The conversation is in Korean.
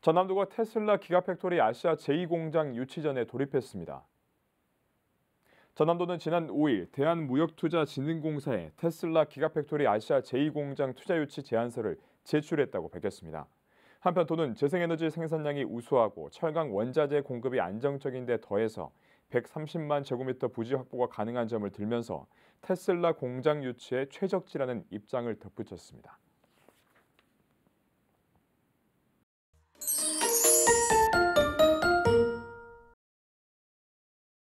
전남도가 테슬라 기가팩토리 아시아 제2공장 유치전에 돌입했습니다. 전남도는 지난 5일 대한무역투자진흥공사에 테슬라 기가팩토리 아시아 제2공장 투자 유치 제안서를 제출했다고 밝혔습니다. 한편 도는 재생에너지 생산량이 우수하고 철강 원자재 공급이 안정적인 데 더해서 130만 제곱미터 부지 확보가 가능한 점을 들면서 테슬라 공장 유치에 최적지라는 입장을 덧붙였습니다.